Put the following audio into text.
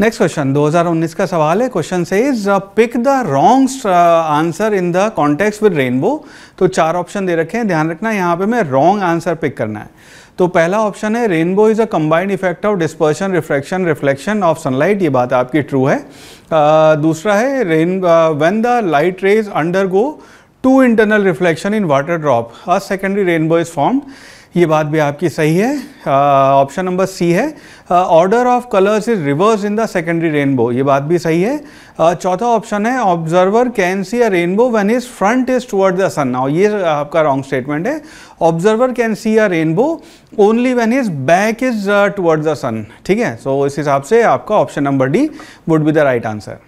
next question 2019 का सवाल है क्वेश्चन से is pick the wrong answer in the context with rainbow तो चार ऑप्शन दे रखे हैं ध्यान रखना यहाँ पे मैं रॉन्ग आंसर पिक करना है तो पहला ऑप्शन है rainbow is a combined effect of dispersion reflection reflection of sunlight ये बात आपकी ट्रू है आ, uh, दूसरा है rain when the light rays undergo two internal reflection in water drop a secondary rainbow is formed ये बात भी आपकी सही है ऑप्शन नंबर सी है order of colours is reverse in the secondary rainbow ये बात भी सही है चौथा ऑप्शन है observer can see a rainbow when is front is toward the sun now ये आपका रॉन्ग स्टेटमेंट है observer can see a rainbow only when is back is toward the sun ठीक है सो so, इस हिसाब से आपका option number D would be the right answer